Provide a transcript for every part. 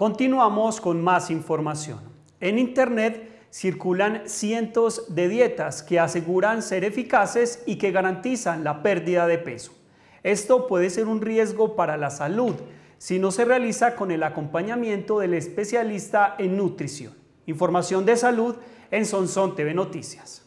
Continuamos con más información. En Internet circulan cientos de dietas que aseguran ser eficaces y que garantizan la pérdida de peso. Esto puede ser un riesgo para la salud si no se realiza con el acompañamiento del especialista en nutrición. Información de salud en Sonson TV Noticias.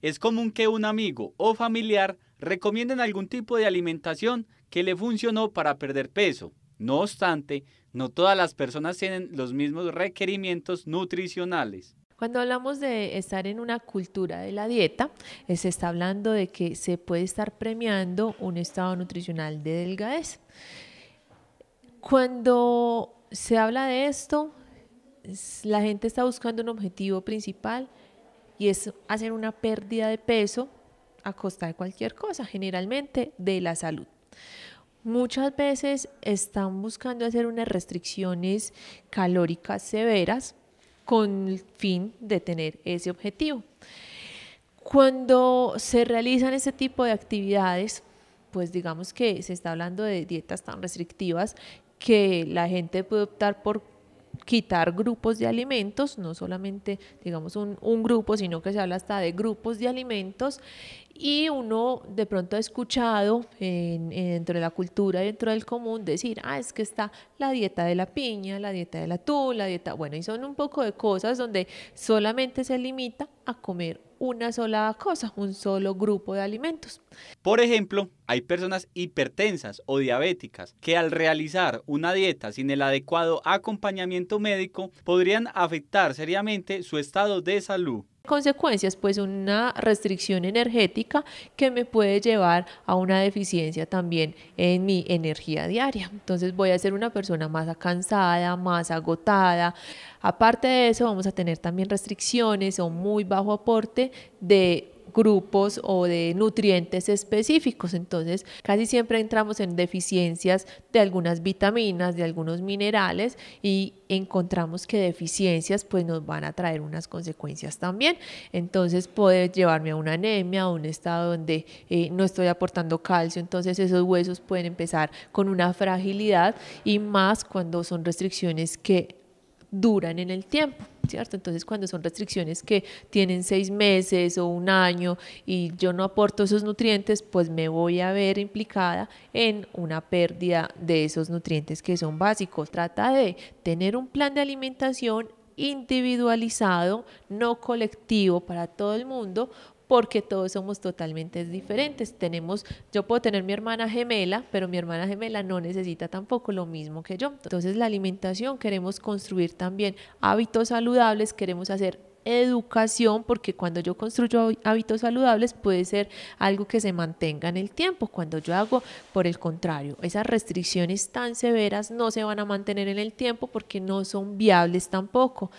es común que un amigo o familiar recomienden algún tipo de alimentación que le funcionó para perder peso. No obstante, no todas las personas tienen los mismos requerimientos nutricionales. Cuando hablamos de estar en una cultura de la dieta, eh, se está hablando de que se puede estar premiando un estado nutricional de delgadez. Cuando se habla de esto, la gente está buscando un objetivo principal y es hacer una pérdida de peso a costa de cualquier cosa, generalmente de la salud. Muchas veces están buscando hacer unas restricciones calóricas severas con el fin de tener ese objetivo. Cuando se realizan ese tipo de actividades, pues digamos que se está hablando de dietas tan restrictivas que la gente puede optar por quitar grupos de alimentos, no solamente digamos un, grupo, sino que se habla hasta de grupos de alimentos y uno de pronto ha escuchado dentro de la cultura, dentro del común, decir, ah, es que está la dieta de la piña, la dieta del atún, la dieta, bueno, y son un poco de cosas donde solamente se limita a comer una sola cosa, un solo grupo de alimentos. Por ejemplo, hay personas hipertensas o diabéticas que al realizar una dieta sin el adecuado acompañamiento médico podrían afectar seriamente su estado de salud consecuencias? Pues una restricción energética que me puede llevar a una deficiencia también en mi energía diaria. Entonces voy a ser una persona más cansada, más agotada. Aparte de eso, vamos a tener también restricciones o muy bajo aporte de grupos o de nutrientes específicos. Entonces, casi siempre entramos en deficiencias de algunas vitaminas, de algunos minerales y encontramos que deficiencias pues nos van a traer unas consecuencias también. Entonces puede llevarme a una anemia, a un estado donde eh, no estoy aportando calcio, entonces esos huesos pueden empezar con una fragilidad y más cuando son restricciones que duran en el tiempo. Entonces, cuando son restricciones que tienen seis meses o un año y yo no aporto esos nutrientes, pues me voy a ver implicada en una pérdida de esos nutrientes que son básicos. Trata de tener un plan de alimentación individualizado, no colectivo para todo el mundo, porque todos somos totalmente diferentes. Tenemos, yo puedo tener mi hermana gemela, pero mi hermana gemela no necesita tampoco lo mismo que yo. Entonces la alimentación queremos construir también hábitos saludables, queremos hacer educación, porque cuando yo construyo hábitos saludables puede ser algo que se mantenga en el tiempo. Cuando yo hago, por el contrario, esas restricciones tan severas no se van a mantener en el tiempo porque no son viables tampoco.